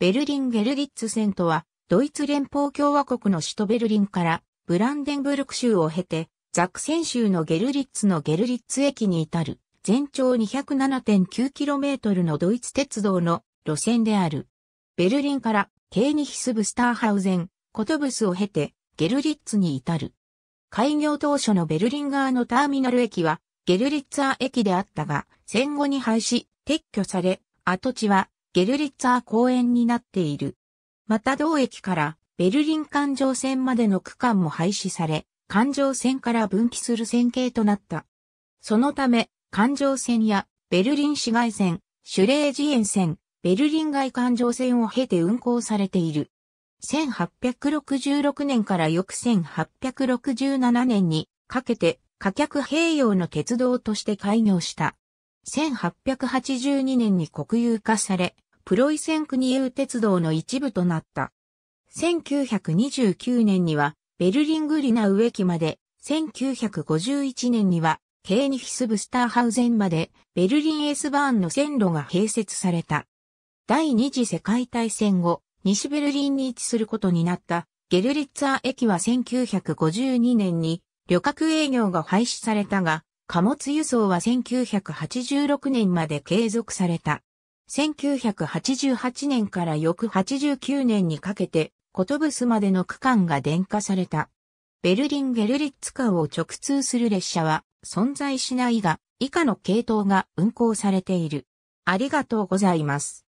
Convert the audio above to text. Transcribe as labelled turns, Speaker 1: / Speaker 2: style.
Speaker 1: ベルリン・ゲルリッツ線とは、ドイツ連邦共和国の首都ベルリンからブランデンブルク州を経て、ザクセン州のゲルリッツのゲルリッツ駅に至る、全長 207.9km のドイツ鉄道の路線である。ベルリンからケーニヒスブスターハウゼン、コトブスを経て、ゲルリッツに至る。開業当初のベルリン側のターミナル駅は、ゲルリッツァー駅であったが、戦後に廃止、撤去され、跡地はゲルリッツァー公園になっている。また同駅からベルリン環状線までの区間も廃止され、環状線から分岐する線形となった。そのため、環状線やベルリン市街線、シュレージエン線、ベルリン外環状線を経て運行されている。1866年から翌1867年にかけて、貨客併用の鉄道として開業した。1882年に国有化され、プロイセン国有鉄道の一部となった。1929年にはベルリングリナウ駅まで、1951年にはケーニヒスブスターハウゼンまでベルリンエスバーンの線路が併設された。第二次世界大戦後、西ベルリンに位置することになったゲルリッツァー駅は1952年に旅客営業が廃止されたが、貨物輸送は1986年まで継続された。1988年から翌89年にかけて、コトブスまでの区間が電化された。ベルリン・ゲルリッツ間を直通する列車は存在しないが、以下の系統が運行されている。ありがとうございます。